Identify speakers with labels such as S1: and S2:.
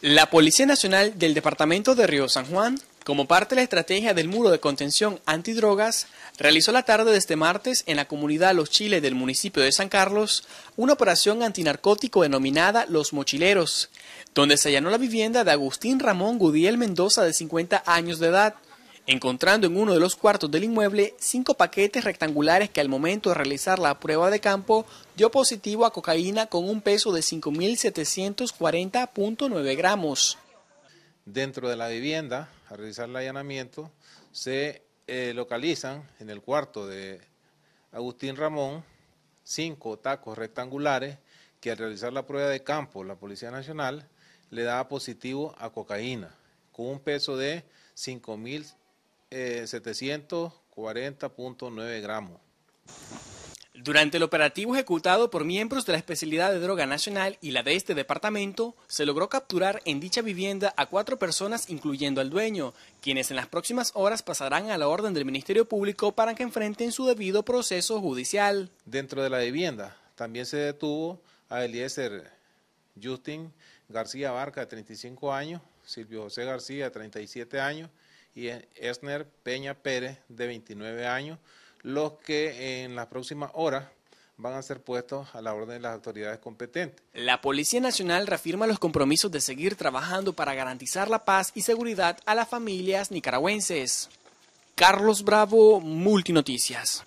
S1: La Policía Nacional del Departamento de Río San Juan, como parte de la estrategia del muro de contención antidrogas, realizó la tarde de este martes en la comunidad Los Chiles del municipio de San Carlos una operación antinarcótico denominada Los Mochileros, donde se allanó la vivienda de Agustín Ramón Gudiel Mendoza de 50 años de edad, encontrando en uno de los cuartos del inmueble cinco paquetes rectangulares que al momento de realizar la prueba de campo dio positivo a cocaína con un peso de 5.740.9 gramos.
S2: Dentro de la vivienda, al realizar el allanamiento, se eh, localizan en el cuarto de Agustín Ramón cinco tacos rectangulares que al realizar la prueba de campo la Policía Nacional le da positivo a cocaína con un peso de gramos.
S1: 740.9 eh, gramos. Durante el operativo ejecutado por miembros de la especialidad de droga nacional y la de este departamento, se logró capturar en dicha vivienda a cuatro personas, incluyendo al dueño, quienes en las próximas horas pasarán a la orden del Ministerio Público para que enfrenten su debido proceso judicial. Dentro de la vivienda también se detuvo a Eliezer
S2: Justin García Barca, de 35 años, Silvio José García, de 37 años, y e, Esner Peña Pérez, de 29 años, los que en las
S1: próximas horas van a ser puestos a la orden de las autoridades
S2: competentes.
S1: La Policía Nacional reafirma los compromisos de seguir trabajando para garantizar la paz y seguridad a las familias nicaragüenses. Carlos Bravo, Multinoticias.